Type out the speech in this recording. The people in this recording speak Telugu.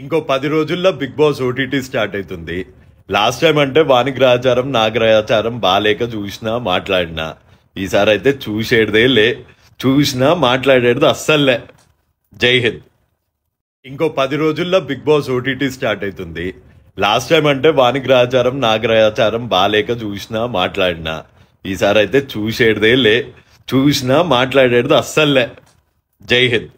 ఇంకో పది రోజుల్లో బిగ్ బాస్ ఓటీటీ స్టార్ట్ అవుతుంది లాస్ట్ టైం అంటే వాణిగ్రహాచారం నాగ్రహాచారం బాగాలేక చూసినా మాట్లాడినా ఈసారి అయితే చూసేదే లే చూసినా మాట్లాడేది అస్సల్లే జై హింద్ ఇంకో పది రోజుల్లో బిగ్ బాస్ ఓటీటీ స్టార్ట్ అవుతుంది లాస్ట్ టైం అంటే వాణిగ్రహాచారం నాగ్రహాచారం బాగాలేక చూసినా మాట్లాడినా ఈసారి అయితే చూసేదే లే చూసినా మాట్లాడేది అస్సల్లే జై హింద్